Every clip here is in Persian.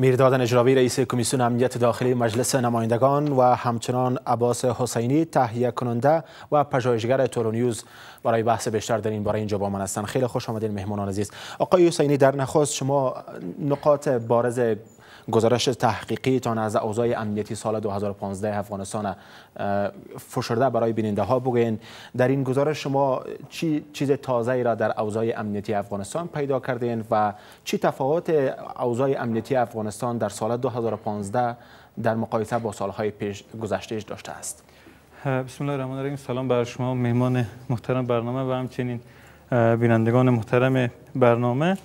میرداد نجراوی رئیس کمیسیون امنیت داخلی مجلس نمایندگان و همچنان عباس حسینی تهیه کننده و پژوهشگر تورونیوز برای بحث بیشتر در این باره اینجا با من هستن خیلی خوش آمدید مهمانان عزیز آقای حسینی در نخست شما نقاط بارز گزارش تحقیقی تان از اوضاع امنیتی سال 2015 افغانستان فشرده برای بیننده ها بگوین در این گزارش شما چی چیز تازه ای را در اوضاع امنیتی افغانستان پیدا کردین و چی تفاوت اوضاع امنیتی افغانستان در سال 2015 در مقایسه با سالهای پیش گذشتهش داشته است بسم الله الرحمن الرحیم سلام بر شما مهمان محترم برنامه و همچنین بینندگان محترم برنامه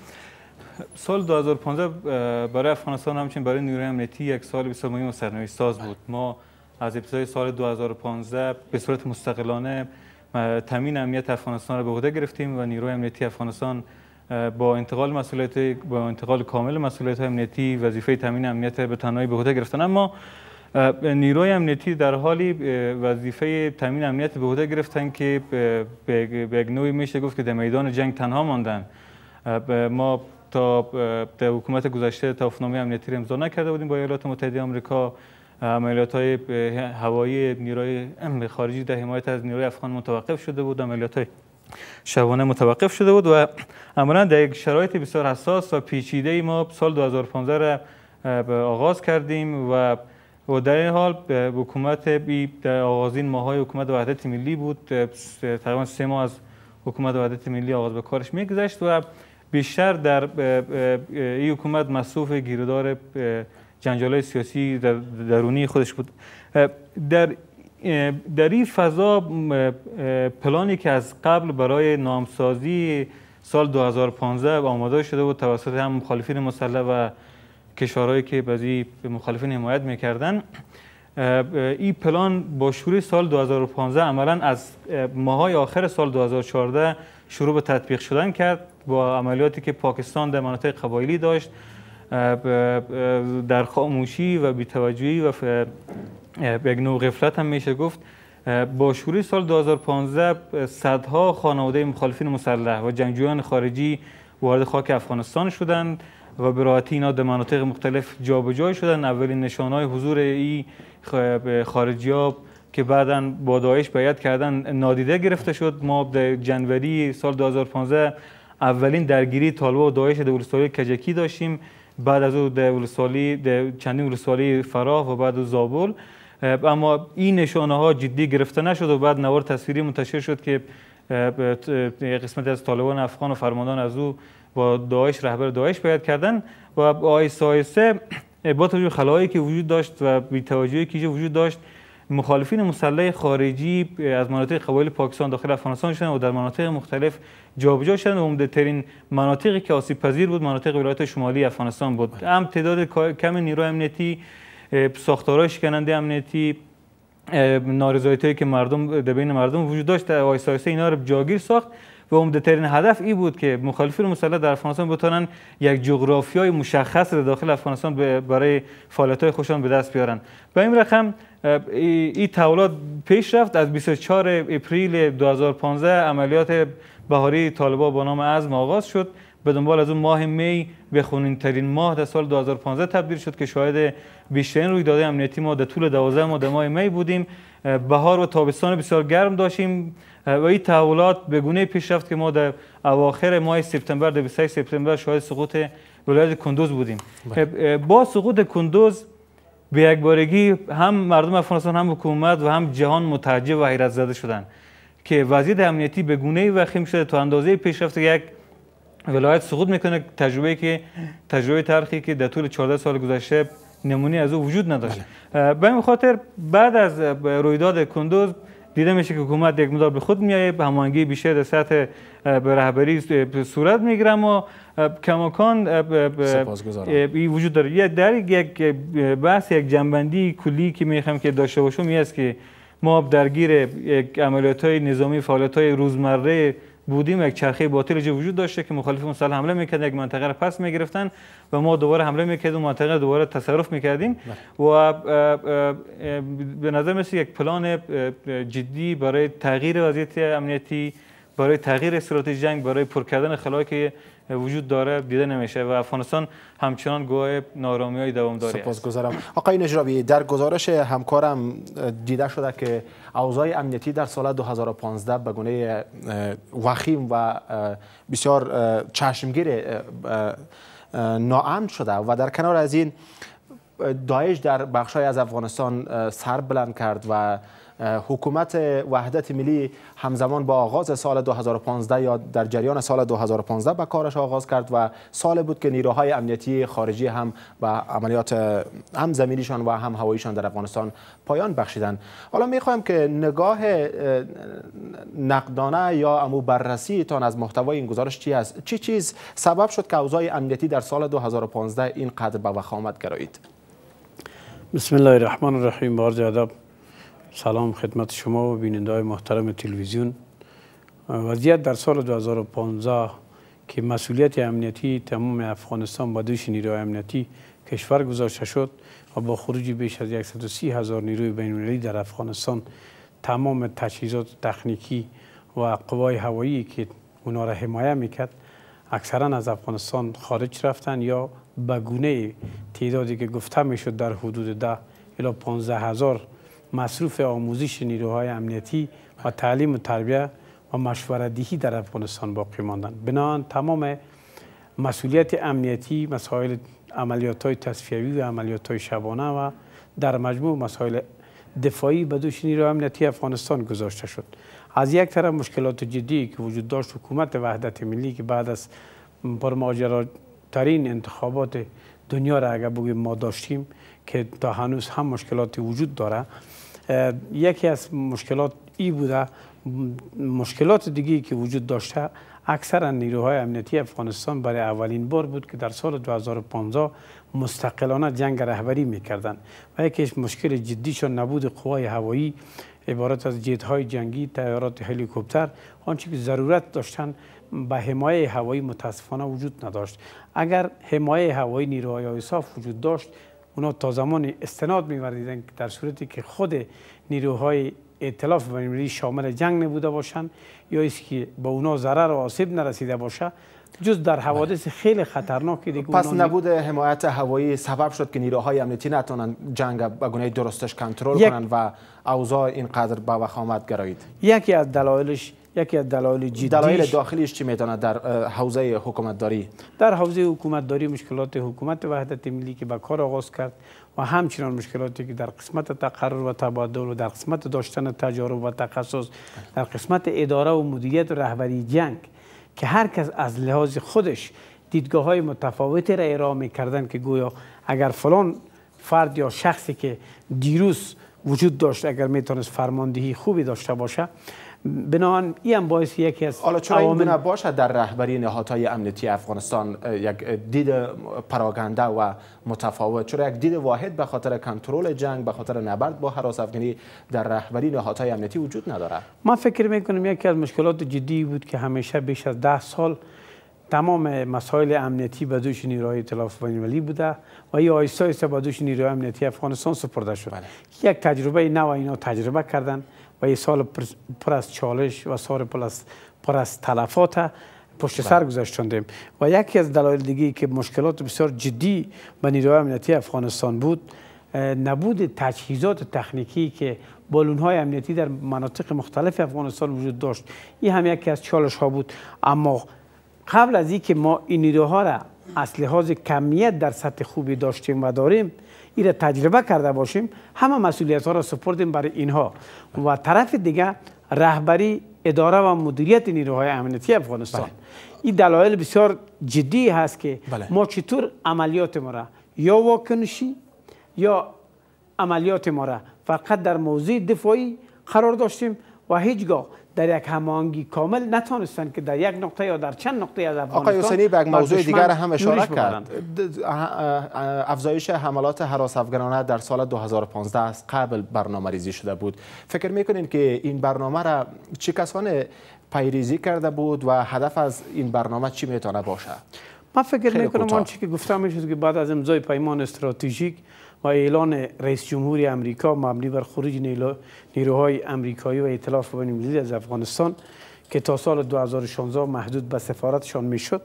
سال 2015 برای افغانستان همچنین برای نیروی امنیتی یک سال بسیار مهم و سرنوشت ساز بود ما از ابتدای سال 2015 به صورت مستقلانه تامین امنیت افغانستان را به عهده گرفتیم و نیروی امنیتی افغانستان با انتقال مسئولیت با انتقال کامل مسئولیت امنیتی وظیفه تامین امنیت به تنهایی به عهده گرفتن اما نیروی امنیتی در حالی وظیفه تامین امنیت به عهده گرفتن که به نوعی میشه گفت که در میدان جنگ تنها ماندن ما تا در حکومت گذشته توافقنامه امنیتی را امضا نکرده بودیم با ایالات متحده آمریکا عملیات های هوایی نیروی خارجی در حمایت از نیروی افغان متوقف شده بود عملیات های شبانه متوقف شده بود و عملا در یک شرایط بسیار حساس و پیچیده ای ما سال 2015 را آغاز کردیم و و در این حال حکومت بی در آغازین های حکومت وحدت ملی بود تقریبا سه ماه از حکومت وحدت ملی آغاز به کارش میگذشت و بیشتر در این حکومت مصروف گیردار جنجالای سیاسی در درونی خودش بود در در این فضا پلانی که از قبل برای نامسازی سال 2015 آماده شده بود توسط هم مخالفین مسلح و کشورهایی که بعضی به مخالفین حمایت میکردن این پلان با شروع سال 2015 عملا از ماهای آخر سال 2014 شروع به تطبیق شدن کرد با عملیاتی که پاکستان در مناطق قبایلی داشت در خاموشی و بیتوجهی و یک نوع غفلت هم میشه گفت با شروع سال 2015 صدها خانواده مخالفین مسلح و جنگجویان خارجی وارد خاک افغانستان شدند و به اینا در مناطق مختلف جابجا شدند اولین نشانهای حضور ای خارجی ها که بعدا با دایش باید کردن نادیده گرفته شد ما در جنوری سال 2015 اولین درگیری طالبا و دایش در ولسوالی کجکی داشتیم بعد از او در ولسوالی در چندین ولسوالی فراخ و بعد از زابل اما این نشانه ها جدی گرفته نشد و بعد نوار تصویری منتشر شد که قسمت از طالبان افغان و فرماندان از او با داعش رهبر داعش باید کردن و آیسا آیسه با توجه خلایی که وجود داشت و بی توجهی که وجود داشت مخالفین مسلح خارجی از مناطق قبایل پاکستان داخل افغانستان شدن و در مناطق مختلف جابجا شدن و عمده ترین مناطقی که آسیب پذیر بود مناطق ولایت شمالی افغانستان بود هم تعداد کم نیروی امنیتی ساختارهای شکننده امنیتی نارضایتی که مردم در بین مردم وجود داشت و آیسا اینا رو جاگیر ساخت و ترین هدف ای بود که مخالفین مسلح در افغانستان بتوانند یک جغرافیای مشخص در داخل افغانستان برای فعالیت‌های خودشان به دست بیارند به این رقم این تحولات پیش رفت از 24 اپریل 2015 عملیات بهاری طالبا با نام عزم آغاز شد به دنبال از اون ماه می به خونین ترین ماه در سال 2015 تبدیل شد که شاید بیشترین روی داده امنیتی ما در طول 12 ماه ماه می بودیم بهار و تابستان بسیار گرم داشتیم و این تحولات به گونه پیش رفت که ما در اواخر ماه سپتامبر 23 سپتامبر شاهد سقوط ولایت کندوز بودیم بله. با سقوط کندوز به یک هم مردم افغانستان هم حکومت و هم جهان متعجب و حیرت زده شدند که وضعیت امنیتی به گونه وخیم شده تا اندازه پیشرفت یک ولایت سقوط میکنه تجربه که تجربه ترخی که در طول 14 سال گذشته نمونه از او وجود نداشت بله. به این خاطر بعد از رویداد کندوز دیده میشه که حکومت یک مدار به خود میایه به همانگی بیشتر در سطح به رهبری صورت میگیره و کماکان این وجود داره یه در یک بحث یک جنبندی کلی که میخوام که داشته باشم است که ما درگیر یک عملیات های نظامی فعالیت های روزمره بودیم یک چرخه باطل وجود داشته که مخالف اون سال حمله میکرد یک منطقه رو پس میگرفتن و ما دوباره حمله میکردیم منطقه دوباره تصرف میکردیم و به نظر مثل یک پلان جدی برای تغییر وضعیت امنیتی برای تغییر استراتژی جنگ برای پر کردن خلای وجود داره دیده نمیشه و افغانستان همچنان گواه نارامی های دوامداری گذارم آقای نجرابی در گزارش همکارم دیده شده که اوضاع امنیتی در سال 2015 به گونه وخیم و بسیار چشمگیر ناامن شده و در کنار از این دایش در بخشای از افغانستان سر بلند کرد و حکومت وحدت ملی همزمان با آغاز سال 2015 یا در جریان سال 2015 به کارش آغاز کرد و سال بود که نیروهای امنیتی خارجی هم و عملیات هم زمینیشان و هم هواییشان در افغانستان پایان بخشیدن حالا میخوایم که نگاه نقدانه یا امو بررسی تان از محتوای این گزارش چی است چی چیز سبب شد که اوضاع امنیتی در سال 2015 اینقدر به وخامت گرایید بسم الله الرحمن الرحیم بار ادب سلام خدمت شما و بینندگان محترم تلویزیون وضعیت در سال 2015 که مسئولیت امنیتی تمام افغانستان با دوش نیروی امنیتی کشور گذاشته شد و با خروج بیش از 130 هزار نیروی بین‌المللی در افغانستان تمام تجهیزات تکنیکی و قوای هوایی که اونا را حمایه میکرد اکثرا از افغانستان خارج رفتن یا به گونه تعدادی که گفته میشد در حدود ده الی 15 هزار مصروف آموزش نیروهای امنیتی و تعلیم و تربیه و مشوردهی در افغانستان باقی ماندند بنابراین تمام مسئولیت امنیتی مسائل عملیات های و عملیات های شبانه و در مجموع مسائل دفاعی به دوش نیروهای امنیتی افغانستان گذاشته شد از یک طرف مشکلات جدی که وجود داشت حکومت وحدت ملی که بعد از پرماجراترین انتخابات دنیا را اگر بگیم ما داشتیم که تا هنوز هم مشکلاتی وجود داره یکی از مشکلات ای بوده مشکلات دیگی که وجود داشته اکثرا نیروهای امنیتی افغانستان برای اولین بار بود که در سال 2015 مستقلانه جنگ رهبری میکردند و یکیش مشکل جدیشان نبود قوای هوایی عبارت از جیتهای جنگی تیارات هلیکوپتر آنچه که ضرورت داشتن به حمایه هوایی متاسفانه وجود نداشت اگر حمایه هوایی نیروهای آیساف وجود داشت اونا تا زمان استناد میوردیدن که در صورتی که خود نیروهای ائتلاف بین‌المللی شامل جنگ نبوده باشند یا ایسی که به اونا ضرر و آسیب نرسیده باشه جز در حوادث بله. خیلی خطرناکی دیگه پس نبود حمایت هوایی سبب شد که نیروهای امنیتی نتونن جنگ به گونه درستش کنترل کنن و اوضاع اینقدر به وخامت گرایید یکی از دلایلش یکی از دلایل جدی دلایل داخلیش چی میتونه در حوزه حکومتداری داری در حوزه حکومت داری مشکلات حکومت وحدت ملی که با کار آغاز کرد و همچنان مشکلاتی که در قسمت تقرر و تبادل و در قسمت داشتن تجارب و تخصص در قسمت اداره و مدیریت و رهبری جنگ که هر کس از لحاظ خودش دیدگاه های متفاوتی را ارائه میکردن که گویا اگر فلان فرد یا شخصی که دیروز وجود داشت اگر میتونست فرماندهی خوبی داشته باشه بنان این باعث یکی از حالا چرا این باشه در رهبری نهادهای امنیتی افغانستان یک دید پراگنده و متفاوت چرا یک دید واحد به خاطر کنترل جنگ به خاطر نبرد با حراس افغانی در رهبری نهادهای امنیتی وجود نداره من فکر می کنم یکی از مشکلات جدی بود که همیشه بیش از ده سال تمام مسائل امنیتی به دوش نیروهای ائتلاف المللی بوده و این آیسا ایسا دوش نیروهای امنیتی افغانستان سپرده شده بله. یک تجربه نو اینا تجربه کردن و یه سال پر از چالش و سال پر از, پر از تلفات پشت سر بله. گذاشتندیم و یکی از دلایل دیگه که مشکلات بسیار جدی و نیروهای امنیتی افغانستان بود نبود تجهیزات تکنیکی که بالونهای امنیتی در مناطق مختلف افغانستان وجود داشت این هم یکی از چالش ها بود اما قبل از اینکه ما این نیروها را از لحاظ کمیت در سطح خوبی داشتیم و داریم ایره تجربه کرده باشیم همه مسئولیت ها را سپردیم برای اینها و طرف دیگه رهبری اداره و مدیریت نیروهای امنیتی افغانستان بله. این دلایل بسیار جدی هست که بله. ما چطور عملیات ما را یا واکنشی یا عملیات ما را فقط در موضوع دفاعی قرار داشتیم و هیچگاه در یک همانگی کامل نتونستند که در یک نقطه یا در چند نقطه از افغانستان آقای حسینی به موضوع دیگر هم اشاره کرد افزایش حملات حراس افغانانه در سال 2015 قبل برنامه ریزی شده بود فکر میکنین که این برنامه را چه کسان پیریزی کرده بود و هدف از این برنامه چی میتونه باشه من فکر میکنم آنچه که گفتم میشه که بعد از امضای پیمان استراتژیک و اعلان رئیس جمهوری امریکا مبنی بر خروج نیروهای امریکایی و ائتلاف بین‌المللی از افغانستان که تا سال 2016 محدود به سفارتشان میشد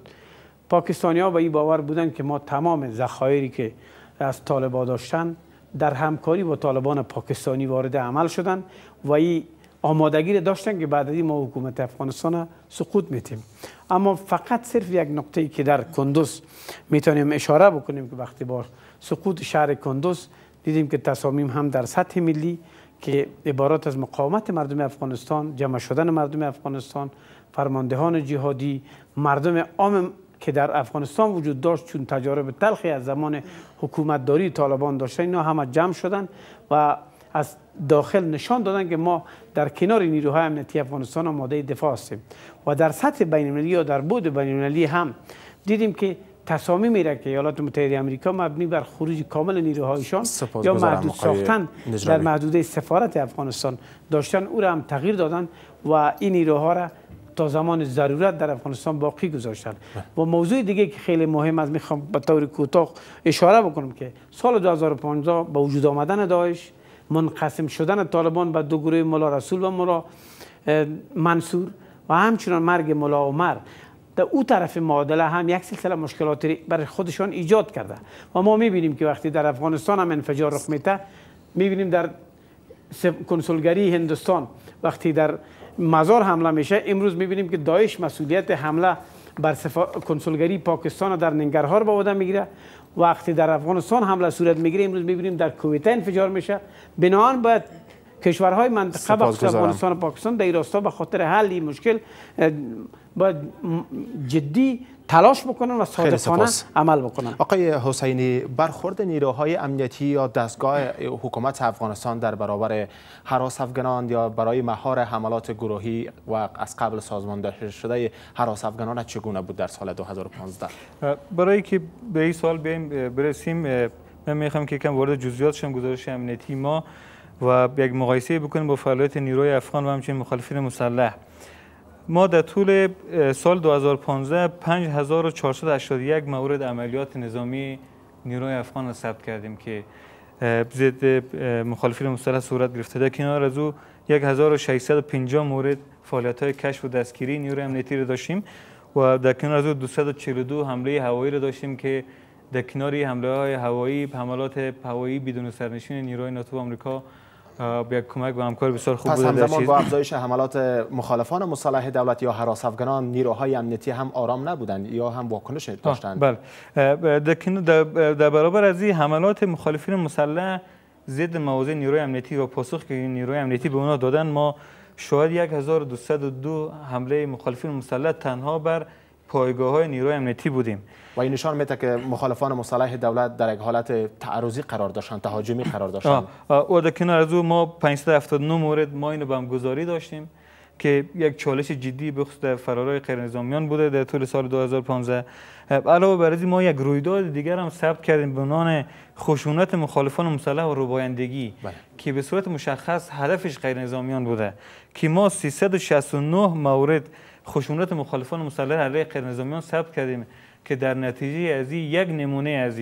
پاکستانیا به این باور بودند که ما تمام ذخایری که از طالبا داشتن در همکاری با طالبان پاکستانی وارد عمل شدند و این آمادگی را داشتن که بعد از این ما حکومت افغانستان سقوط میتیم اما فقط صرف یک نقطه‌ای که در کندوز میتونیم اشاره بکنیم که وقتی با سقوط شهر کندوز دیدیم که تصامیم هم در سطح ملی که عبارات از مقاومت مردم افغانستان جمع شدن مردم افغانستان فرماندهان جهادی مردم عام که در افغانستان وجود داشت چون تجارب تلخی از زمان حکومتداری طالبان داشتن اینا همه جمع شدن و از داخل نشان دادن که ما در کنار نیروهای امنیتی افغانستان آماده دفاع هستیم و در سطح بین المللی یا در بود بین هم دیدیم که تصامی میره که ایالات متحده آمریکا مبنی بر خروج کامل نیروهایشان یا محدود ساختن در محدوده سفارت افغانستان داشتن او را هم تغییر دادن و این نیروها را تا زمان ضرورت در افغانستان باقی گذاشتن و بله. موضوع دیگه که خیلی مهم از میخوام به طور کوتاه اشاره بکنم که سال 2015 با وجود آمدن داعش منقسم شدن طالبان به دو گروه ملا رسول و ملا منصور و همچنان مرگ ملا عمر در او طرف معادله هم یک سلسله مشکلات برای خودشان ایجاد کرده و ما میبینیم که وقتی در افغانستان هم انفجار رخ میده میبینیم در کنسولگری هندوستان وقتی در مزار حمله میشه امروز میبینیم که دایش مسئولیت حمله بر سفارت کنسولگری پاکستان در ننگرهار به عهده میگیره وقتی در افغانستان حمله صورت میگیره امروز میبینیم در کویت انفجار میشه بنان باید کشورهای منطقه افغانستان و پاکستان در راستا به خاطر حل این مشکل باید جدی تلاش بکنن و صادقانه عمل بکنن آقای حسینی برخورد نیروهای امنیتی یا دستگاه حکومت افغانستان در برابر حراس افغانان یا برای مهار حملات گروهی و از قبل سازماندهی شده حراس افغانان چگونه بود در سال 2015 برای که به این سال بیم برسیم من میخوام که کم وارد جزئیات شم گزارش امنیتی ما و یک مقایسه بکنیم با فعالیت نیروی افغان و همچنین مخالفین مسلح ما در طول سال 2015 5481 مورد عملیات نظامی نیروی افغان را ثبت کردیم که ضد مخالفین مسلح صورت گرفته در کنار از او 1650 مورد فعالیت های کشف و دستگیری نیروی امنیتی را داشتیم و در کنار از او 242 حمله هوایی را داشتیم که در کنار حمله های هوایی حملات هوایی بدون سرنشین نیروی ناتو آمریکا یک کمک و همکار بسیار خوب پس همزمان با افزایش حملات مخالفان مسلح دولت یا حراس افغانان نیروهای امنیتی هم آرام نبودند یا هم واکنش داشتند بله در برابر از این حملات مخالفین مسلح ضد موازه نیروی امنیتی و پاسخ که نیروی امنیتی به اونا دادن ما شاید 1202 حمله مخالفین مسلح تنها بر پایگاه های نیروی امنیتی بودیم و این نشان میده که مخالفان مصالح دولت در یک حالت تعرضی قرار داشتن تهاجمی قرار داشتن و در کنار از او ما 579 مورد ما اینو بمگذاری داشتیم که یک چالش جدی به در فرارهای غیر بوده در طول سال 2015 علاوه بر از ما یک رویداد دیگر هم ثبت کردیم به عنوان خشونت مخالفان مسلح و روبایندگی بله. که به صورت مشخص هدفش غیر نظامیان بوده که ما 369 مورد خشونت مخالفان مسلح علیه غیرنظامیان ثبت کردیم که در نتیجه از یک نمونه از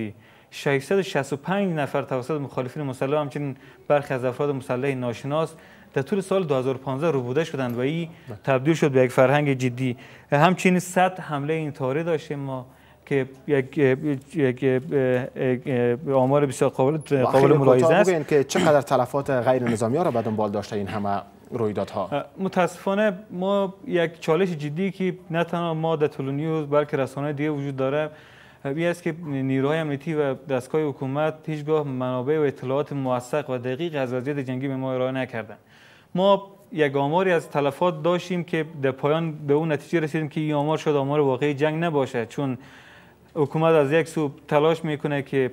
665 نفر توسط مخالفین مسلح همچنین برخی از افراد مسلح ناشناس در طول سال 2015 رو بوده شدند و این بله. تبدیل شد به یک فرهنگ جدی همچنین 100 حمله تاره داشتیم ما که یک, یک،, یک، آمار بسیار قابل قابل ملاحظه است که چقدر تلفات غیر نظامی ها را به دنبال داشته این همه رویدادها متاسفانه ما یک چالش جدی که نه تنها ما در نیوز بلکه رسانه دیگه وجود داره بی است که نیروهای امنیتی و دستگاه حکومت هیچگاه منابع و اطلاعات موثق و دقیق از وضعیت جنگی به ما ارائه نکردند ما یک آماری از تلفات داشتیم که در پایان به اون نتیجه رسیدیم که این آمار شد آمار واقعی جنگ نباشه چون حکومت از یک سو تلاش میکنه که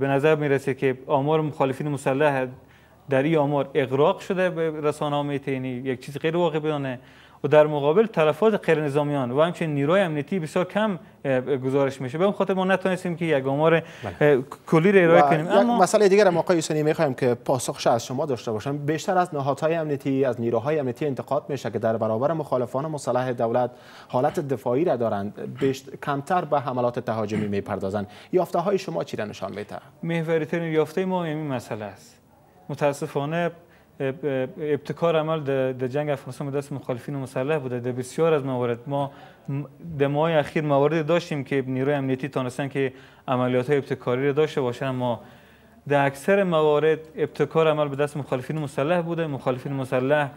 به نظر میرسه که آمار مخالفین مسلح در این آمار اغراق شده به رسانه ها میتینی یک چیز غیر واقع بیانه و در مقابل تلفات غیر نظامیان و همچنین نیروی امنیتی بسیار کم گزارش میشه به اون خاطر ما نتونستیم که یک آمار کلی رو ارائه کنیم اما مسئله دیگر هم آقای حسینی میخوایم که پاسخش از شما داشته باشم بیشتر از نهادهای امنیتی از نیروهای امنیتی انتقاد میشه که در برابر مخالفان مصالح دولت حالت دفاعی را دارند بیشت... کمتر به حملات تهاجمی میپردازند یافته های شما چی را نشان میده محوری ترین یافته ما این یعنی مسئله است متاسفانه ابتکار عمل در جنگ افغانستان به دست مخالفین مسلح بوده در بسیار از موارد ما در ماه اخیر موارد داشتیم که نیروی امنیتی تانستن که عملیات های ابتکاری را داشته باشن ما در اکثر موارد ابتکار عمل به دست مخالفین مسلح بوده مخالفین مسلح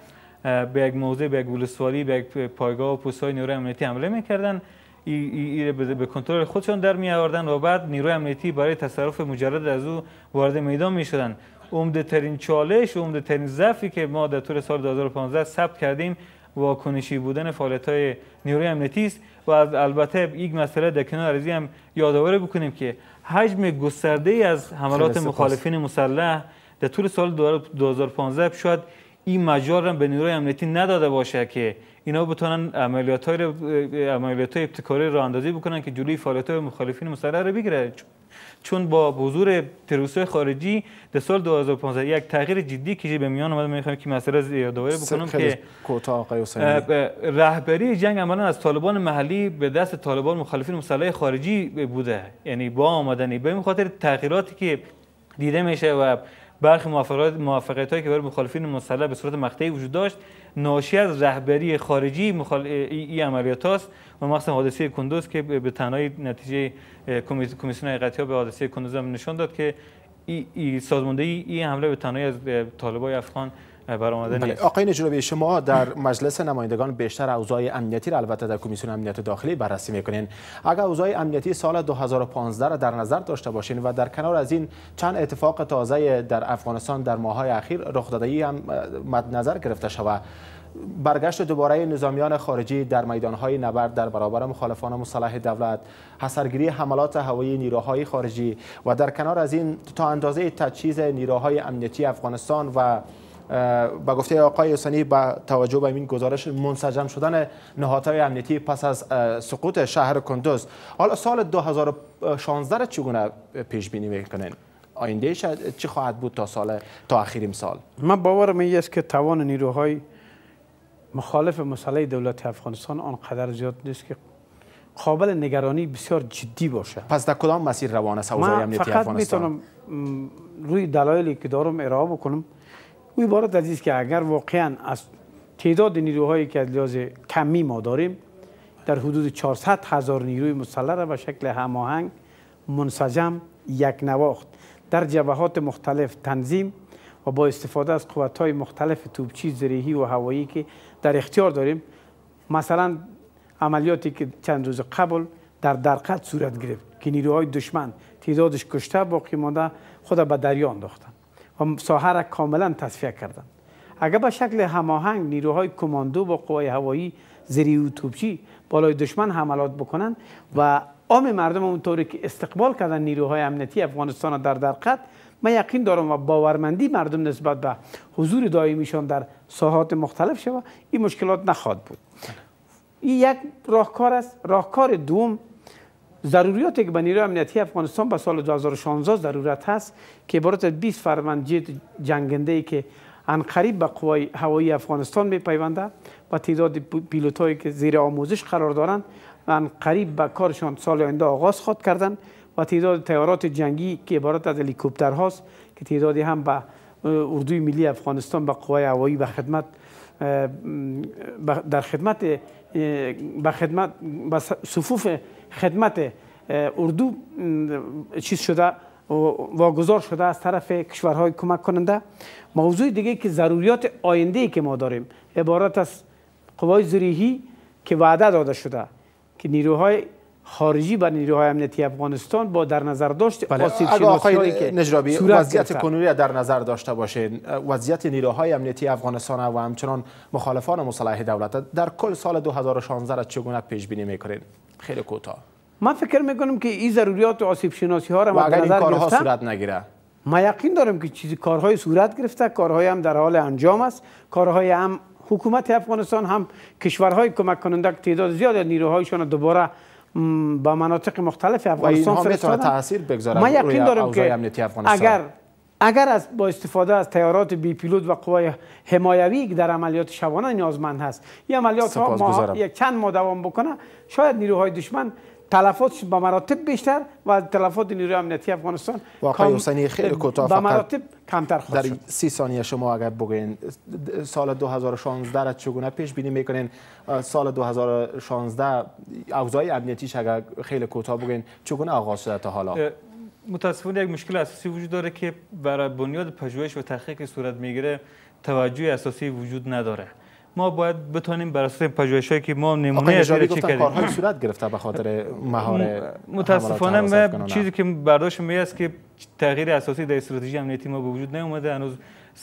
به یک موضع به یک ولسوالی به یک پایگاه و های نیروی امنیتی حمله میکردن ای, به کنترل خودشان در می آوردن و بعد نیروی امنیتی برای تصرف مجرد از او وارد میدان می شدن عمده ترین چالش و عمده ترین ضعفی که ما در طول سال 2015 ثبت کردیم واکنشی بودن فعالیت های نیروی امنیتی است و البته یک مسئله در کنار ازی هم یادآوری بکنیم که حجم گسترده ای از حملات مخالفین مسلح در طول سال 2015 شاید این مجال را به نیروی امنیتی نداده باشه که اینا بتونن عملیات های عملیات های ابتکاری راه اندازی بکنن که جلوی فعالیت های مخالفین مسلح رو بگیره چون با حضور تروریست خارجی در سال 2015 یک تغییر جدی که به میان اومد میخوام که مسئله یادآوری بکنم که رهبری جنگ عملا از طالبان محلی به دست طالبان مخالفین مسلح خارجی بوده یعنی با آمدن به خاطر تغییراتی که دیده میشه و برخی موافقت هایی که برای مخالفین مسلح به صورت مقطعی وجود داشت ناشی از رهبری خارجی مخال... این عملیات هاست و مثلا حادثه کندوز که به تنهایی نتیجه کمیسیون حقیقتی به حادثه کندوز هم نشان داد که این ای سازماندهی این حمله به تنهایی از طالبای افغان برآمده بله. آقای نجربی شما در مجلس نمایندگان بیشتر اوضاع امنیتی را البته در کمیسیون امنیت داخلی بررسی میکنین اگر اوضای امنیتی سال 2015 را در نظر داشته باشین و در کنار از این چند اتفاق تازه در افغانستان در ماههای اخیر رخ داده هم مد نظر گرفته شود برگشت دوباره نظامیان خارجی در میدانهای نبرد در برابر مخالفان مسلح دولت حسرگیری حملات هوایی نیروهای خارجی و در کنار از این تا اندازه تجهیز نیروهای امنیتی افغانستان و با گفته آقای حسنی با توجه به این گزارش منسجم شدن نهادهای امنیتی پس از سقوط شهر کندوز حالا سال 2016 را چگونه پیش بینی میکنین آینده چی خواهد بود تا سال تا آخریم سال من باورم این است که توان نیروهای مخالف مسئله دولت افغانستان آنقدر زیاد نیست که قابل نگرانی بسیار جدی باشه پس در کدام مسیر روانه سوزای امنیتی افغانستان من فقط میتونم روی دلایلی که دارم ارائه بکنم او عبارت از که اگر واقعا از تعداد نیروهایی که از لحاظ کمی ما داریم در حدود 400 هزار نیروی مسلح را به شکل هماهنگ منسجم یک نواخت در جبهات مختلف تنظیم و با استفاده از قوت های مختلف توبچی زرهی و هوایی که در اختیار داریم مثلا عملیاتی که چند روز قبل در درقت صورت گرفت که نیروهای دشمن تعدادش کشته باقی مانده خود به دریا انداختن ساحه کاملا تصفیه کردند اگر به شکل هماهنگ نیروهای کماندو با قوای هوایی زری و توپچی بالای دشمن حملات بکنند و عام مردم اونطوری که استقبال کردن نیروهای امنیتی افغانستان در درقت من یقین دارم و باورمندی مردم نسبت به حضور دائمیشان در ساحات مختلف شود این مشکلات نخواهد بود این یک راهکار است راهکار دوم ضروریات یک نیروی امنیتی افغانستان به سال 2016 ضرورت هست که عبارت 20 فروند جد جنگنده ای که انقریب به قوای هوایی افغانستان می پیونده و تعداد پیلوت هایی که زیر آموزش قرار دارند انقریب به کارشان سال آینده آغاز خود کردند و تعداد تیارات جنگی که عبارت از هلیکوپتر هاست که تعدادی هم به اردوی ملی افغانستان به قوای هوایی به خدمت در خدمت به خدمت به صفوف خدمت اردو چیز شده واگذار شده از طرف کشورهای کمک کننده موضوع دیگه که ضروریات آینده ای که ما داریم عبارت از قوای زریحی که وعده داده شده که نیروهای خارجی و نیروهای امنیتی افغانستان با در نظر داشت بله. آسیب نجرابی وضعیت کنونی در نظر داشته باشه وضعیت نیروهای امنیتی افغانستان و همچنان مخالفان مصالح دولت در کل سال 2016 را چگونه پیش بینی میکنید خیلی کوتاه من فکر میکنم که این ضروریات آسیب شناسی ها را اگر این کارها صورت نگیره ما یقین دارم که چیزی کارهای صورت گرفته کارهای هم در حال انجام است کارهای هم حکومت افغانستان هم کشورهای کمک کننده که تعداد زیاد نیروهایشان دوباره به مناطق مختلف افغانستان فرستادن تاثیر بگذاره ما یقین دارم که اگر اگر از با استفاده از تیارات بی پیلوت و قوای حمایوی در عملیات شبانه نیازمند هست این عملیات ها یک چند ماه دوام بکنه شاید نیروهای دشمن تلفات به مراتب بیشتر و تلفات نیروی امنیتی افغانستان واقعی حسینی خیلی کوتاه به مراتب کمتر خواهد در سی ثانیه شما اگر بگین سال 2016 را چگونه پیش بینی میکنین سال 2016 اوضاع امنیتیش اگر خیلی کوتاه بگوین چگونه آغاز شده تا حالا متاسفانه یک مشکل اساسی وجود داره که برای بنیاد پژوهش و تحقیق که صورت میگیره توجه اساسی وجود نداره ما باید بتونیم بر اساس پژوهشایی که ما نمونه از کردیم کارهای صورت گرفته به خاطر مهار متاسفانه ما چیزی که برداشت می است که تغییر اساسی در استراتژی امنیتی ما به وجود نیومده هنوز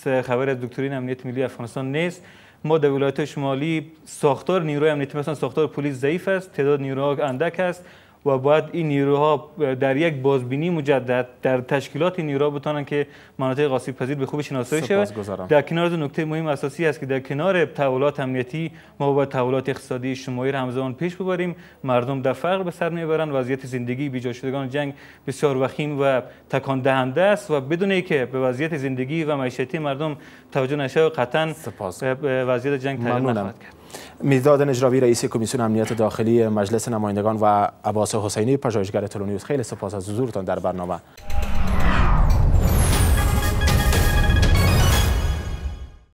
خبر از دکترین امنیت ملی افغانستان نیست ما در ولایت شمالی ساختار نیروی امنیتی مثلا ساختار پلیس ضعیف است تعداد نیروها اندک است و باید این نیروها در یک بازبینی مجدد در تشکیلات نیروها بتانن که مناطق آسیب پذیر به خوبی شناسایی شود در کنار دو نکته مهم اساسی است که در کنار تحولات امنیتی ما با تحولات اقتصادی اجتماعی را همزمان پیش ببریم مردم در فقر به سر میبرند وضعیت زندگی بیجا شدگان جنگ بسیار وخیم و تکان دهنده است و بدون اینکه به وضعیت زندگی و معیشتی مردم توجه نشه قطعا وضعیت جنگ تغییر نخواهد کرد میداد نجراوی رئیس کمیسیون امنیت داخلی مجلس نمایندگان و عباس حسینی پژوهشگر تلونیوس خیلی سپاس از حضورتان در برنامه